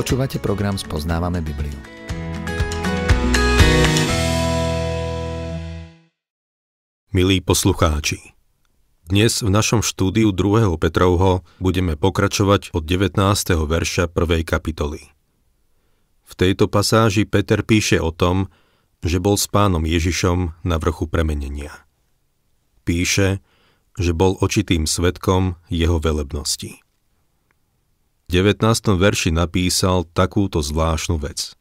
Počúvate program Spoznávame Bibliu. Milí poslucháči, dnes v našom štúdiu 2. Petrovho budeme pokračovať od 19. verša 1. kapitoly. V tejto pasáži Peter píše o tom, že bol s pánom Ježišom na vrchu premenenia. Píše, že bol očitým svetkom jeho velebnosti. 19. verši napísal takúto zvláštnu vec.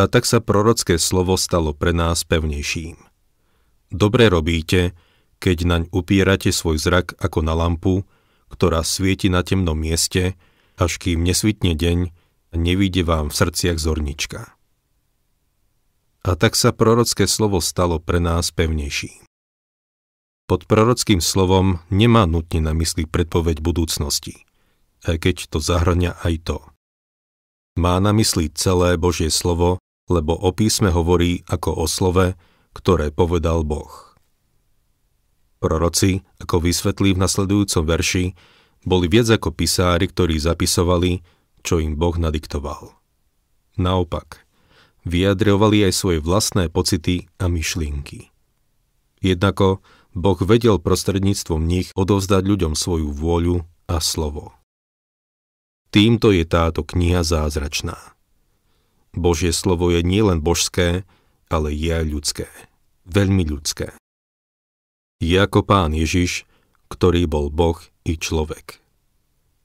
A tak sa prorocké slovo stalo pre nás pevnejším. Dobre robíte, keď naň upierate svoj zrak ako na lampu, ktorá svieti na temnom mieste, až kým nesvitne deň a nevíde vám v srdciach zornička. A tak sa prorocké slovo stalo pre nás pevnejším. Pod prorockým slovom nemá nutne na mysli predpoveď budúcnosti – aj e, keď to zahrňa aj to. Má na mysli celé Božie slovo, lebo o písme hovorí ako o slove, ktoré povedal Boh. Proroci, ako vysvetlí v nasledujúcom verši, boli viac ako pisári, ktorí zapisovali, čo im Boh nadiktoval. Naopak, vyjadrovali aj svoje vlastné pocity a myšlienky. Jednako Boh vedel prostredníctvom nich odovzdať ľuďom svoju vôľu a slovo. Týmto je táto kniha zázračná. Božie slovo je nielen božské, ale je aj ľudské. Veľmi ľudské. Je ako pán Ježiš, ktorý bol Boh i človek.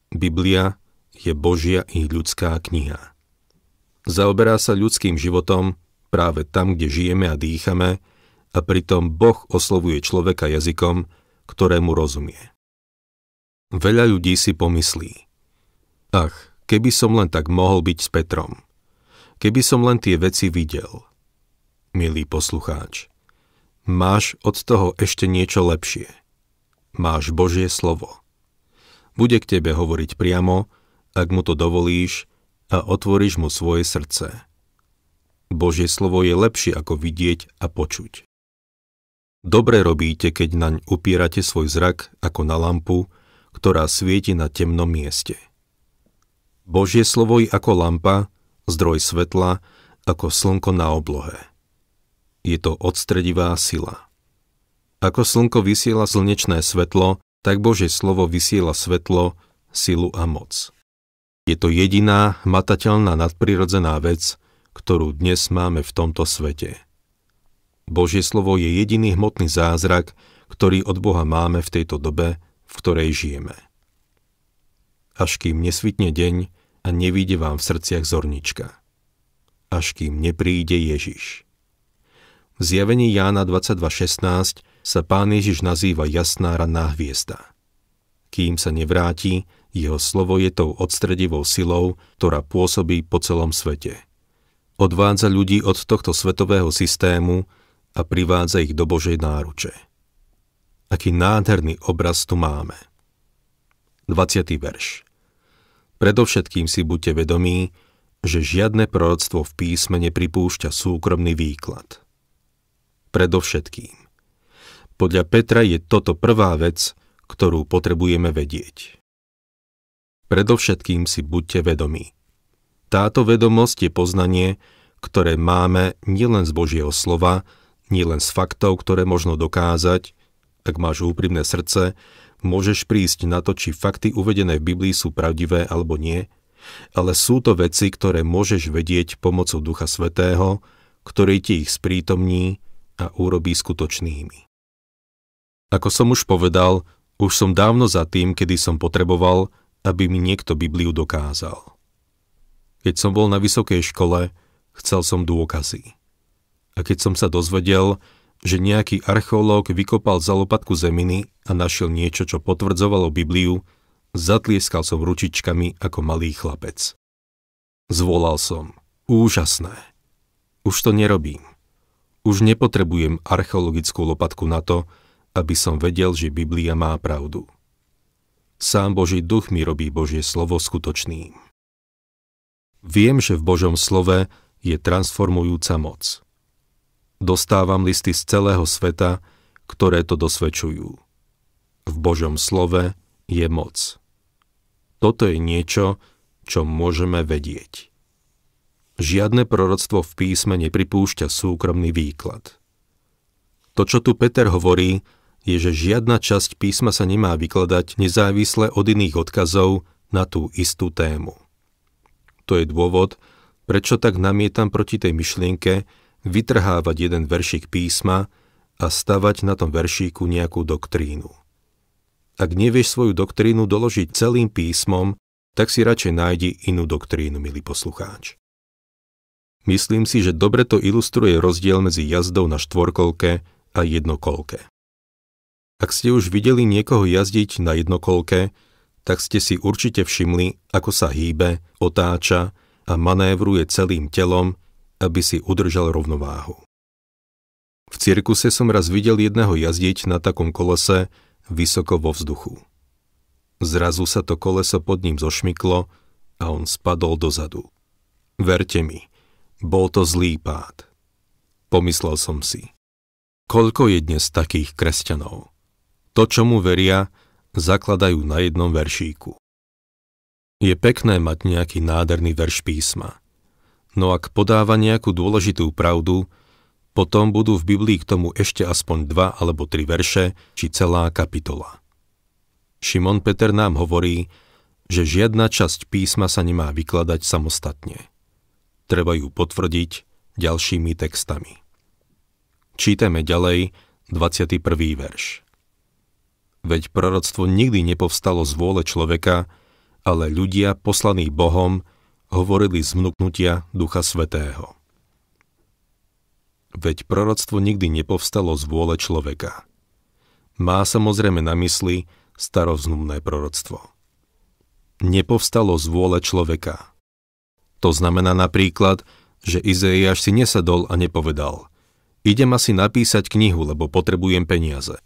Biblia je Božia i ľudská kniha. Zaoberá sa ľudským životom práve tam, kde žijeme a dýchame, a pritom Boh oslovuje človeka jazykom, ktorému rozumie. Veľa ľudí si pomyslí – Ach, keby som len tak mohol byť s Petrom. Keby som len tie veci videl. Milý poslucháč, máš od toho ešte niečo lepšie. Máš Božie slovo. Bude k tebe hovoriť priamo, ak mu to dovolíš a otvoríš mu svoje srdce. Božie slovo je lepšie ako vidieť a počuť. Dobre robíte, keď naň upírate svoj zrak ako na lampu, ktorá svieti na temnom mieste. Božie slovo je ako lampa, zdroj svetla, ako slnko na oblohe. Je to odstredivá sila. Ako slnko vysiela slnečné svetlo, tak Božie slovo vysiela svetlo, silu a moc. Je to jediná, matateľná nadprirodzená vec, ktorú dnes máme v tomto svete. Božie slovo je jediný hmotný zázrak, ktorý od Boha máme v tejto dobe, v ktorej žijeme až kým nesvitne deň a nevíde vám v srdciach zornička. Až kým nepríde Ježiš. V zjavení Jána 22.16 sa Pán Ježiš nazýva jasná ranná hviezda. Kým sa nevráti, jeho slovo je tou odstredivou silou, ktorá pôsobí po celom svete. Odvádza ľudí od tohto svetového systému a privádza ich do Božej náruče. Aký nádherný obraz tu máme. 20. verš. Predovšetkým si buďte vedomí, že žiadne proroctvo v písme nepripúšťa súkromný výklad. Predovšetkým. Podľa Petra je toto prvá vec, ktorú potrebujeme vedieť. Predovšetkým si buďte vedomí. Táto vedomosť je poznanie, ktoré máme nielen z Božieho slova, nielen z faktov, ktoré možno dokázať, ak máš úprimné srdce, Môžeš prísť na to, či fakty uvedené v Biblii sú pravdivé alebo nie, ale sú to veci, ktoré môžeš vedieť pomocou Ducha Svetého, ktorý ti ich sprítomní a urobí skutočnými. Ako som už povedal, už som dávno za tým, kedy som potreboval, aby mi niekto Bibliu dokázal. Keď som bol na vysokej škole, chcel som dôkazy. A keď som sa dozvedel, že nejaký archeológ vykopal za lopatku zeminy a našiel niečo, čo potvrdzovalo Bibliu, zatlieskal som ručičkami ako malý chlapec. Zvolal som. Úžasné. Už to nerobím. Už nepotrebujem archeologickú lopatku na to, aby som vedel, že Biblia má pravdu. Sám Boží duch mi robí Božie slovo skutočným. Viem, že v Božom slove je transformujúca moc – dostávam listy z celého sveta, ktoré to dosvedčujú. V Božom slove je moc. Toto je niečo, čo môžeme vedieť. Žiadne proroctvo v písme nepripúšťa súkromný výklad. To, čo tu Peter hovorí, je, že žiadna časť písma sa nemá vykladať nezávisle od iných odkazov na tú istú tému. To je dôvod, prečo tak namietam proti tej myšlienke, vytrhávať jeden veršik písma a stavať na tom veršíku nejakú doktrínu. Ak nevieš svoju doktrínu doložiť celým písmom, tak si radšej nájdi inú doktrínu, milý poslucháč. Myslím si, že dobre to ilustruje rozdiel medzi jazdou na štvorkolke a jednokolke. Ak ste už videli niekoho jazdiť na jednokolke, tak ste si určite všimli, ako sa hýbe, otáča a manévruje celým telom aby si udržal rovnováhu. V cirkuse som raz videl jedného jazdiť na takom kolese vysoko vo vzduchu. Zrazu sa to koleso pod ním zošmyklo a on spadol dozadu. Verte mi, bol to zlý pád. Pomyslel som si. Koľko je dnes takých kresťanov? To, mu veria, zakladajú na jednom veršíku. Je pekné mať nejaký nádherný verš písma – No ak podáva nejakú dôležitú pravdu, potom budú v Biblii k tomu ešte aspoň dva alebo tri verše či celá kapitola. Šimon Peter nám hovorí, že žiadna časť písma sa nemá vykladať samostatne. Treba ju potvrdiť ďalšími textami. Čítame ďalej 21. verš. Veď proroctvo nikdy nepovstalo z vôle človeka, ale ľudia poslaní Bohom hovorili z vnúknutia Ducha Svetého. Veď proroctvo nikdy nepovstalo z vôle človeka. Má samozrejme na mysli starovznumné proroctvo. Nepovstalo z vôle človeka. To znamená napríklad, že Izaiáš si nesadol a nepovedal Idem asi napísať knihu, lebo potrebujem peniaze.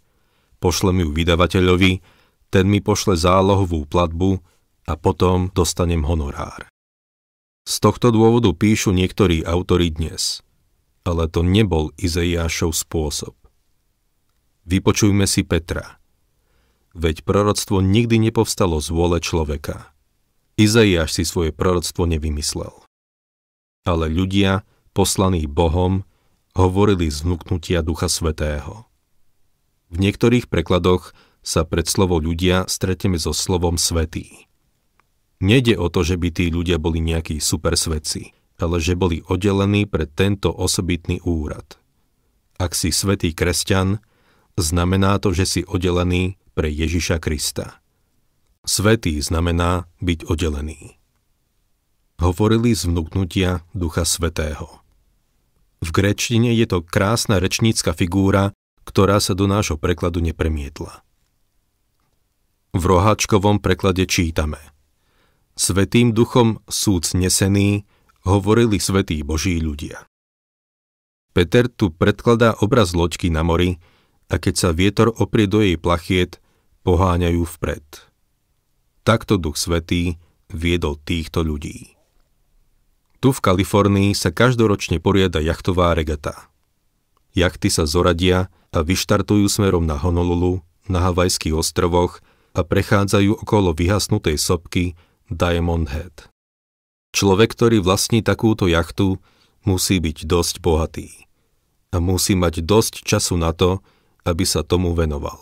Pošlem ju vydavateľovi, ten mi pošle zálohovú platbu a potom dostanem honorár. Z tohto dôvodu píšu niektorí autori dnes. Ale to nebol Izeiášov spôsob. Vypočujme si Petra. Veď proroctvo nikdy nepovstalo z vôle človeka. Izaiáš si svoje proroctvo nevymyslel. Ale ľudia, poslaní Bohom, hovorili z vnúknutia Ducha Svetého. V niektorých prekladoch sa pred slovo ľudia stretneme so slovom svetý. Nede o to, že by tí ľudia boli nejakí supersvedci, ale že boli oddelení pre tento osobitný úrad. Ak si svetý kresťan, znamená to, že si oddelený pre Ježiša Krista. Svetý znamená byť oddelený. Hovorili z vnúknutia Ducha Svetého. V grečtine je to krásna rečnícka figúra, ktorá sa do nášho prekladu nepremietla. V roháčkovom preklade čítame – Svetým duchom súc nesený, hovorili svetí boží ľudia. Peter tu predkladá obraz loďky na mori a keď sa vietor oprie do jej plachiet, poháňajú vpred. Takto duch svetý viedol týchto ľudí. Tu v Kalifornii sa každoročne poriada jachtová regata. Jachty sa zoradia a vyštartujú smerom na Honolulu, na Havajských ostrovoch a prechádzajú okolo vyhasnutej sopky Diamond Head. Človek, ktorý vlastní takúto jachtu, musí byť dosť bohatý a musí mať dosť času na to, aby sa tomu venoval.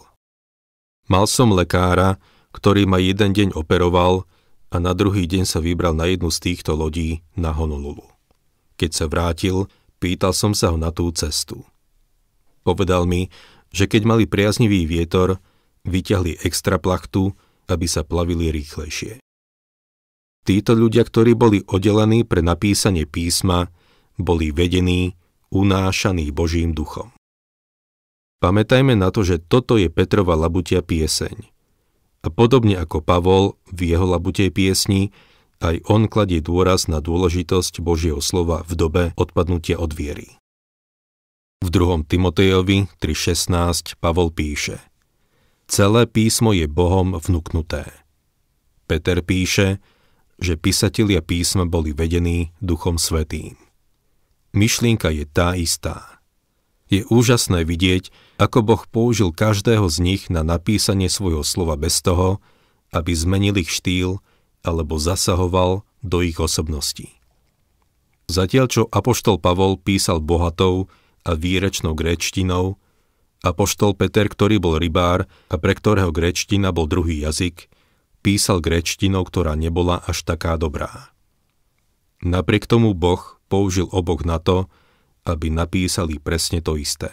Mal som lekára, ktorý ma jeden deň operoval a na druhý deň sa vybral na jednu z týchto lodí na Honolulu. Keď sa vrátil, pýtal som sa ho na tú cestu. Povedal mi, že keď mali priaznivý vietor, vyťahli extra plachtu, aby sa plavili rýchlejšie. Títo ľudia, ktorí boli oddelení pre napísanie písma, boli vedení, unášaní Božím duchom. Pamätajme na to, že toto je Petrova labutia pieseň. A podobne ako Pavol v jeho labutej piesni, aj on kladie dôraz na dôležitosť Božieho slova v dobe odpadnutia od viery. V 2. Timotejovi 3.16 Pavol píše Celé písmo je Bohom vnuknuté. Peter píše, že písatelia písma boli vedení Duchom Svetým. Myšlienka je tá istá. Je úžasné vidieť, ako Boh použil každého z nich na napísanie svojho slova bez toho, aby zmenil ich štýl alebo zasahoval do ich osobností. Zatiaľ, čo Apoštol Pavol písal bohatou a výrečnou gréčtinou, Apoštol Peter, ktorý bol rybár a pre ktorého gréčtina bol druhý jazyk, písal gréčtinou, ktorá nebola až taká dobrá. Napriek tomu Boh použil oboch na to, aby napísali presne to isté.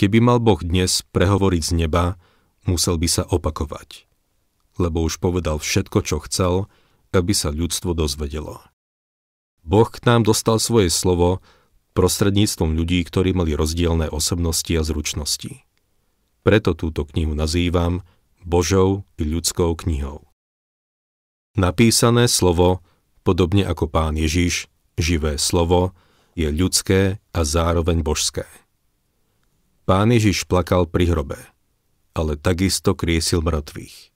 Keby mal Boh dnes prehovoriť z neba, musel by sa opakovať, lebo už povedal všetko, čo chcel, aby sa ľudstvo dozvedelo. Boh k nám dostal svoje slovo prostredníctvom ľudí, ktorí mali rozdielne osobnosti a zručnosti. Preto túto knihu nazývam – Božou i ľudskou knihou. Napísané slovo, podobne ako pán Ježiš, živé slovo, je ľudské a zároveň božské. Pán Ježiš plakal pri hrobe, ale takisto kriesil mŕtvych.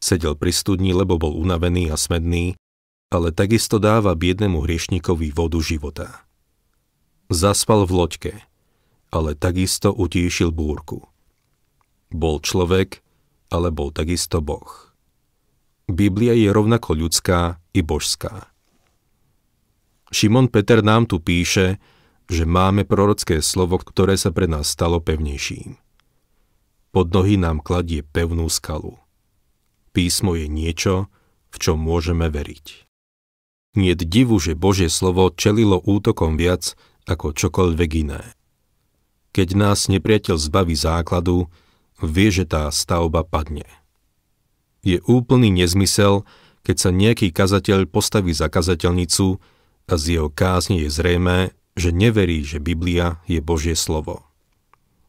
Sedel pri studni, lebo bol unavený a smedný, ale takisto dáva biednemu hriešnikovi vodu života. Zaspal v loďke, ale takisto utíšil búrku. Bol človek, ale bol takisto Boh. Biblia je rovnako ľudská i božská. Šimon Peter nám tu píše, že máme prorocké slovo, ktoré sa pre nás stalo pevnejším. Pod nohy nám kladie pevnú skalu. Písmo je niečo, v čo môžeme veriť. Niet divu, že Božie slovo čelilo útokom viac ako čokoľvek iné. Keď nás nepriateľ zbaví základu, vie, že tá stavba padne. Je úplný nezmysel, keď sa nejaký kazateľ postaví za kazateľnicu a z jeho kázne je zrejmé, že neverí, že Biblia je Božie slovo.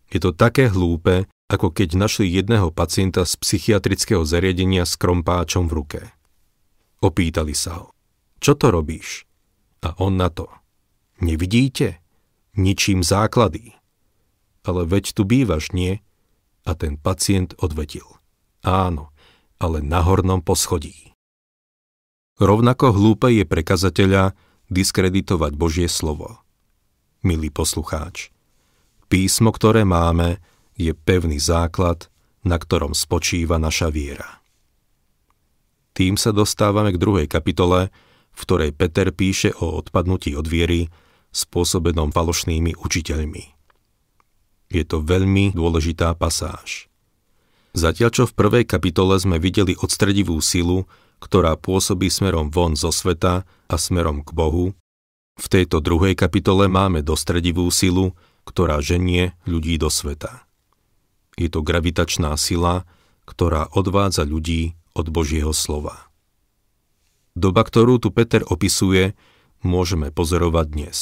Je to také hlúpe, ako keď našli jedného pacienta z psychiatrického zariadenia s krompáčom v ruke. Opýtali sa ho, čo to robíš? A on na to, nevidíte? Ničím základy. Ale veď tu bývaš, nie? A ten pacient odvetil. Áno, ale na hornom poschodí. Rovnako hlúpe je pre kazateľa diskreditovať Božie slovo. Milý poslucháč, písmo, ktoré máme, je pevný základ, na ktorom spočíva naša viera. Tým sa dostávame k druhej kapitole, v ktorej Peter píše o odpadnutí od viery spôsobenom falošnými učiteľmi. Je to veľmi dôležitá pasáž. Zatiaľ čo v prvej kapitole sme videli odstredivú silu, ktorá pôsobí smerom von zo sveta a smerom k Bohu, v tejto druhej kapitole máme dostredivú silu, ktorá ženie ľudí do sveta. Je to gravitačná sila, ktorá odvádza ľudí od Božieho slova. Doba, ktorú tu Peter opisuje, môžeme pozorovať dnes.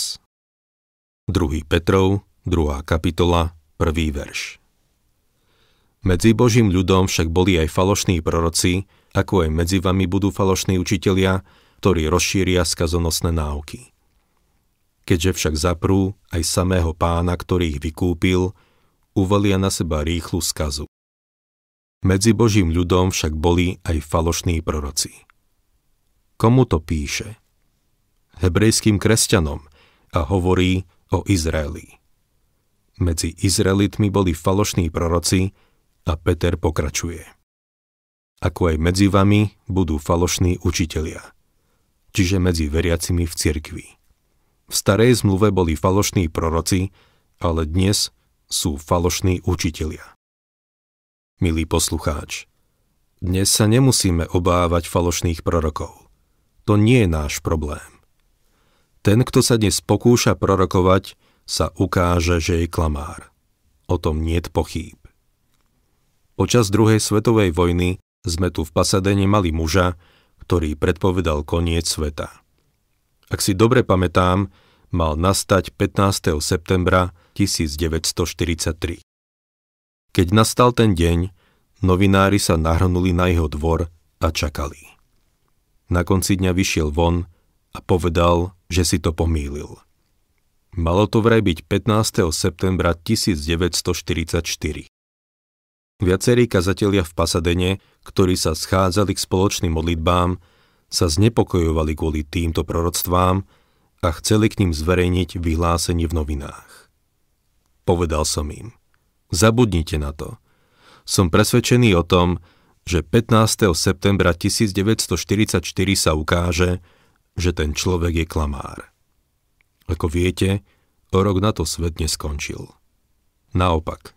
2. Petrov, 2. kapitola, prvý verš. Medzi Božím ľudom však boli aj falošní proroci, ako aj medzi vami budú falošní učitelia, ktorí rozšíria skazonosné náuky. Keďže však zaprú aj samého pána, ktorý ich vykúpil, uvalia na seba rýchlu skazu. Medzi Božím ľudom však boli aj falošní proroci. Komu to píše? Hebrejským kresťanom a hovorí o Izraeli medzi Izraelitmi boli falošní proroci a Peter pokračuje. Ako aj medzi vami budú falošní učitelia, čiže medzi veriacimi v cirkvi. V starej zmluve boli falošní proroci, ale dnes sú falošní učitelia. Milý poslucháč, dnes sa nemusíme obávať falošných prorokov. To nie je náš problém. Ten, kto sa dnes pokúša prorokovať, sa ukáže, že je klamár. O tom nie je pochýb. Počas druhej svetovej vojny sme tu v Pasadene mali muža, ktorý predpovedal koniec sveta. Ak si dobre pamätám, mal nastať 15. septembra 1943. Keď nastal ten deň, novinári sa nahrnuli na jeho dvor a čakali. Na konci dňa vyšiel von a povedal, že si to pomýlil. Malo to vraj byť 15. septembra 1944. Viacerí kazatelia v Pasadene, ktorí sa schádzali k spoločným modlitbám, sa znepokojovali kvôli týmto proroctvám a chceli k ním zverejniť vyhlásenie v novinách. Povedal som im, zabudnite na to. Som presvedčený o tom, že 15. septembra 1944 sa ukáže, že ten človek je klamár. Ako viete, o rok na to svet neskončil. Naopak,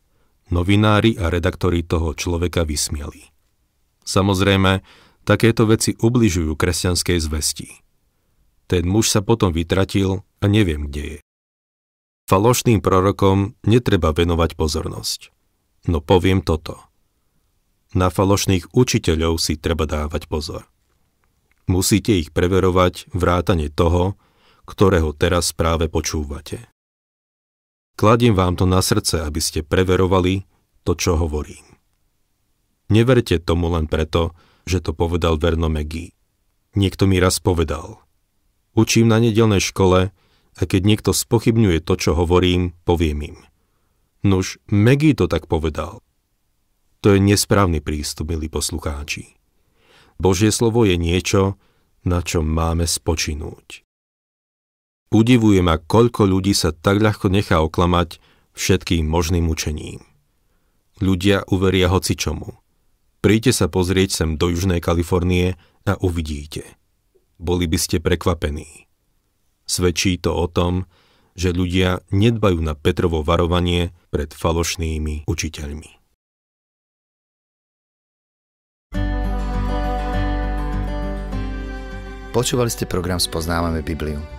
novinári a redaktori toho človeka vysmiali. Samozrejme, takéto veci ubližujú kresťanskej zvesti. Ten muž sa potom vytratil a neviem, kde je. Falošným prorokom netreba venovať pozornosť. No poviem toto. Na falošných učiteľov si treba dávať pozor. Musíte ich preverovať vrátane toho, ktorého teraz práve počúvate. Kladím vám to na srdce, aby ste preverovali to, čo hovorím. Neverte tomu len preto, že to povedal Verno Megi. Niekto mi raz povedal. Učím na nedelnej škole a keď niekto spochybňuje to, čo hovorím, poviem im. Nuž, Megi to tak povedal. To je nesprávny prístup, milí poslucháči. Božie slovo je niečo, na čom máme spočinúť. Udivuje ma, koľko ľudí sa tak ľahko nechá oklamať všetkým možným učením. Ľudia uveria hocičomu. Príďte sa pozrieť sem do Južnej Kalifornie a uvidíte. Boli by ste prekvapení. Svedčí to o tom, že ľudia nedbajú na Petrovo varovanie pred falošnými učiteľmi. Počúvali ste program Spoznávame Bibliu.